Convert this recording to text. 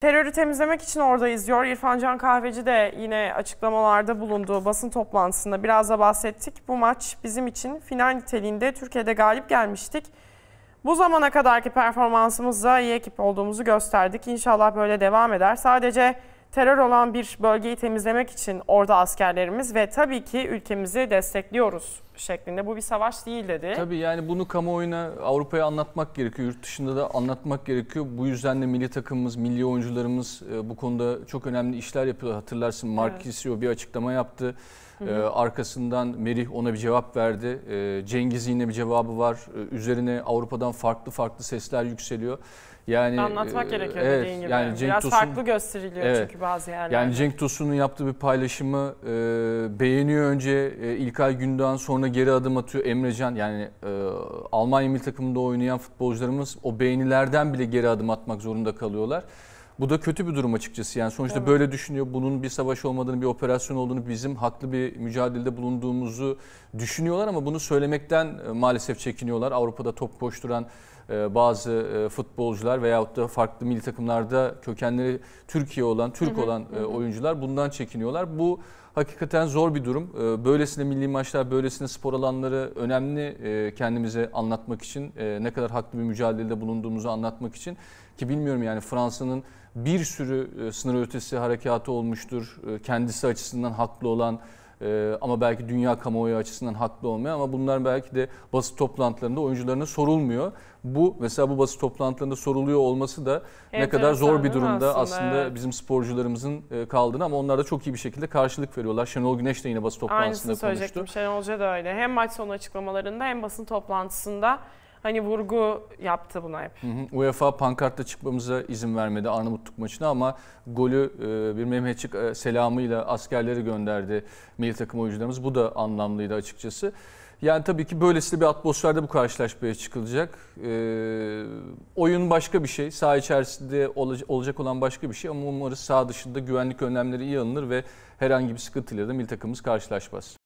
Terörü temizlemek için oradayız diyor. İrfan Can Kahveci de yine açıklamalarda bulunduğu basın toplantısında biraz da bahsettik. Bu maç bizim için final niteliğinde Türkiye'de galip gelmiştik. Bu zamana kadarki performansımızla iyi ekip olduğumuzu gösterdik. İnşallah böyle devam eder. Sadece terör olan bir bölgeyi temizlemek için orada askerlerimiz ve tabii ki ülkemizi destekliyoruz şeklinde. Bu bir savaş değil dedi. Tabii yani bunu kamuoyuna Avrupa'ya anlatmak gerekiyor. Yurt dışında da anlatmak gerekiyor. Bu yüzden de milli takımımız, milli oyuncularımız e, bu konuda çok önemli işler yapıyor. Hatırlarsın Marquisio evet. bir açıklama yaptı. Hı e, hı. Arkasından Merih ona bir cevap verdi. E, Cengiz yine bir cevabı var. Üzerine Avrupa'dan farklı farklı sesler yükseliyor. Yani anlatmak gerekiyor evet, dediğin gibi. Yani Cenk Biraz Tosun, farklı gösteriliyor evet, çünkü bazı yerlerde. Yani Cenk Tosun'un yaptığı bir paylaşımı e, beğeniyor önce e, İlkay Gündoğan sonra konusunda geri adım atıyor. Emrecan yani e, Almanya milli takımında oynayan futbolcularımız o beğenilerden bile geri adım atmak zorunda kalıyorlar. Bu da kötü bir durum açıkçası. Yani sonuçta evet. böyle düşünüyor. Bunun bir savaş olmadığını, bir operasyon olduğunu, bizim haklı bir mücadelede bulunduğumuzu düşünüyorlar ama bunu söylemekten e, maalesef çekiniyorlar. Avrupa'da top koşturan e, bazı e, futbolcular veyahut da farklı milli takımlarda kökenleri Türkiye olan, Türk hı hı, olan hı. oyuncular bundan çekiniyorlar. Bu hakikaten zor bir durum. Böylesine milli maçlar, böylesine spor alanları önemli kendimize anlatmak için, ne kadar haklı bir mücadelede bulunduğumuzu anlatmak için ki bilmiyorum yani Fransa'nın bir sürü e, sınır ötesi harekatı olmuştur. E, kendisi açısından haklı olan e, ama belki dünya kamuoyu açısından haklı olmayan ama bunlar belki de basın toplantılarında oyuncularına sorulmuyor. Bu mesela bu basın toplantılarında soruluyor olması da Enteresan, ne kadar zor bir durumda aslında, aslında bizim sporcularımızın kaldığını ama onlar da çok iyi bir şekilde karşılık veriyorlar. Şenol Güneş de yine basın toplantısında Aynısını konuştu. Aynısını söyleyecektim. Şenol da öyle. Hem maç sonu açıklamalarında hem basın toplantısında hani vurgu yaptı buna hep. Hı hı. UEFA pankartta çıkmamıza izin vermedi Arnavutluk maçına ama golü e, bir Mehmetçik e, selamıyla askerleri gönderdi milli takım oyuncularımız. Bu da anlamlıydı açıkçası. Yani tabii ki böylesi bir atmosferde bu karşılaşmaya çıkılacak. E, oyun başka bir şey. Saha içerisinde olacak olan başka bir şey ama umarız saha dışında güvenlik önlemleri iyi alınır ve herhangi bir sıkıntıyla da milli takımımız karşılaşmaz.